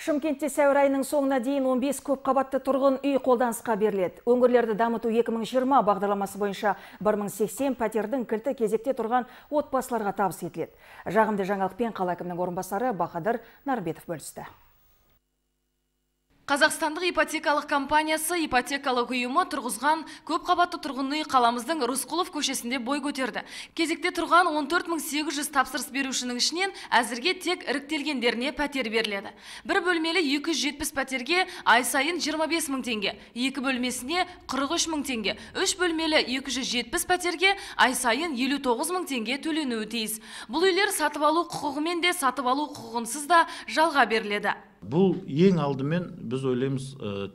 Шымкентте сәуір айының соңына дейін 15 көп қабатты тұрғын үй қолданысқа беріледі. Өңірлерді дамыту 2020 бағдарламасы бойынша 1080 пәтердің кілті кезекте тұрған отбасыларға табыс етіледі. Жағымды жаңалықпен қала әкімінің орынбасары Бахадыр Нарбетов бөлісті. Қазақстандық ипотекалық компаниясы ипотекалық ұйымы тұрғызған көпқабатты тұрғын үй қаламыздың Рысқұлов көшесінде бой көтерді. Кезекте тұрған 14800 тапсырыс берушінің ішінен әзірге тек іріктелгендеріне пәтер беріледі. Бір бөлмелі 270 пәтерге ай сайын 25 мың теңге, екі бөлмесіне 43 мың теңге, үш бөлмелі 270 пәтерге ай сайын 59 мың теңге төленуі тиіс. Бұл үйлер сатып алу құқығымен де сатып алу құқығынсыз да жалға беріледі бұл ең алдымен біз ойлаймыз э,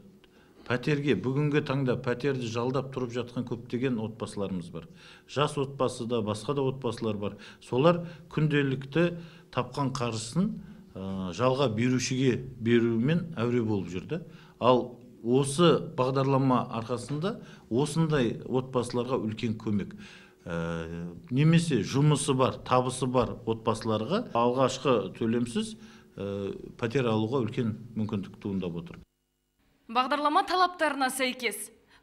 пәтерге бүгінгі таңда пәтерді жалдап тұрып жатқан көптеген отбасыларымыз бар жас отбасы да басқа да отбасылар бар солар күнделікті тапқан қаржысын э, жалға берушіге берумен әуре болып жүрді ал осы бағдарлама арқасында осындай отбасыларға үлкен көмек э, немесе жұмысы бар табысы бар отбасыларға алғашқы төлемсіз Э, пәтер алуға үлкен мүмкіндік туындап отыр бағдарлама талаптарына сәйкес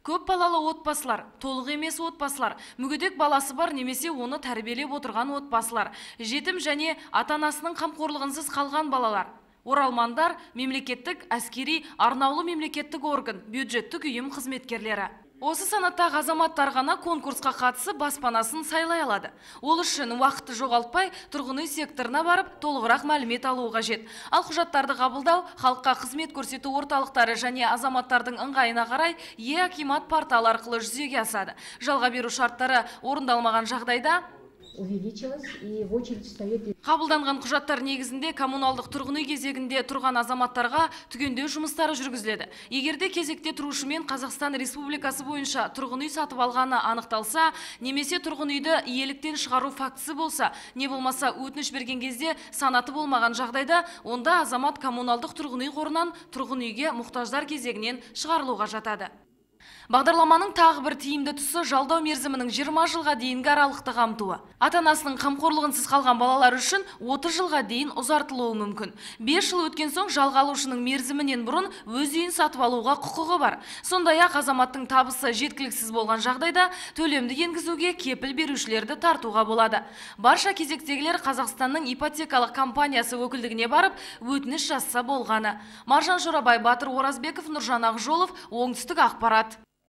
көп балалы отбасылар толық емес отбасылар мүгедек баласы бар немесе оны тәрбиелеп отырған отбасылар жетім және ата анасының қамқорлығынсыз қалған балалар оралмандар мемлекеттік әскери арнаулы мемлекеттік орган бюджеттік ұйым қызметкерлері Осы санаттағы азаматтар ғана конкурсқа қатысы баспанасын сайлай алады. Ол үшін уақытты жоғалтпай тұрғын үй секторына барып толығырақ мәлімет алу жет. Ал құжаттарды қабылдау халыққа қызмет көрсету орталықтары және азаматтардың ыңғайына қарай е-акимат порталы арқылы жүзеге асады. Жалға беру шарттары орындалмаған жағдайда қабылданған құжаттар негізінде коммуналдық тұрғын үй кезегінде тұрған азаматтарға түгенде жұмыстары жүргізіледі егерде кезекте тұрушымен қазақстан республикасы бойынша тұрғын үй сатып алғаны анықталса немесе тұрғын үйді иеліктен шығару фактісі болса не болмаса өтініш берген кезде санаты болмаған жағдайда онда азамат коммуналдық тұрғын үй қорынан тұрғын үйге мұқтаждар кезегінен шығарылуға жатады бағдарламаның тағы бір тиімді тұсы жалдау мерзімінің 20 жылға дейінгі аралықты қамтуы ата анасының қамқорлығынсыз қалған балалар үшін 30 жылға дейін ұзартылуы мүмкін 5 жыл өткен соң жалға алушының мерзімінен бұрын өз үйін сатып алуға құқығы бар сондай ақ азаматтың табысы жеткіліксіз болған жағдайда төлемді енгізуге кепіл берушілерді тартуға болады барша кезектегілер қазақстанның ипотекалық компаниясы өкілдігіне барып өтініш жазса болғаны маржан жорабай батыр оразбеков нұржан ақжолов оңтүстік ақпарат